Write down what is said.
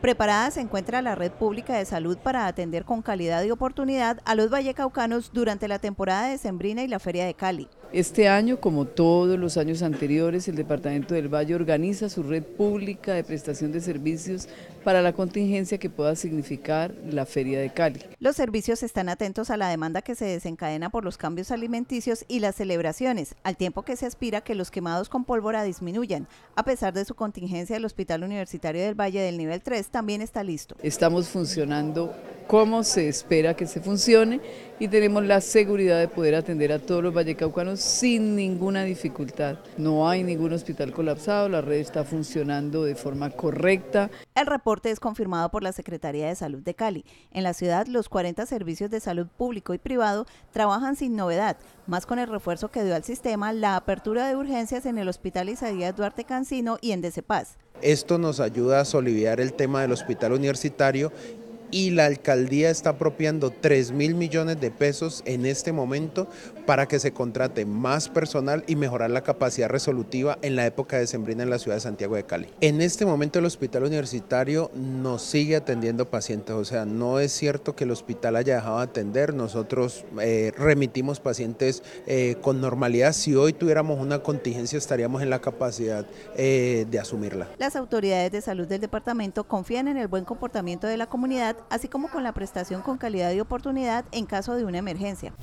Preparada se encuentra la Red Pública de Salud para atender con calidad y oportunidad a los vallecaucanos durante la temporada de Sembrina y la Feria de Cali. Este año, como todos los años anteriores, el Departamento del Valle organiza su red pública de prestación de servicios para la contingencia que pueda significar la Feria de Cali. Los servicios están atentos a la demanda que se desencadena por los cambios alimenticios y las celebraciones, al tiempo que se aspira que los quemados con pólvora disminuyan. A pesar de su contingencia, el Hospital Universitario del Valle del Nivel 3 también está listo. Estamos funcionando cómo se espera que se funcione y tenemos la seguridad de poder atender a todos los vallecaucanos sin ninguna dificultad. No hay ningún hospital colapsado, la red está funcionando de forma correcta. El reporte es confirmado por la Secretaría de Salud de Cali. En la ciudad, los 40 servicios de salud público y privado trabajan sin novedad, más con el refuerzo que dio al sistema la apertura de urgencias en el Hospital Isaías Duarte Cancino y en Desepaz. Esto nos ayuda a soliviar el tema del hospital universitario y la alcaldía está apropiando 3 mil millones de pesos en este momento para que se contrate más personal y mejorar la capacidad resolutiva en la época de sembrina en la ciudad de Santiago de Cali. En este momento el hospital universitario nos sigue atendiendo pacientes, o sea, no es cierto que el hospital haya dejado de atender, nosotros eh, remitimos pacientes eh, con normalidad, si hoy tuviéramos una contingencia estaríamos en la capacidad eh, de asumirla. Las autoridades de salud del departamento confían en el buen comportamiento de la comunidad así como con la prestación con calidad y oportunidad en caso de una emergencia.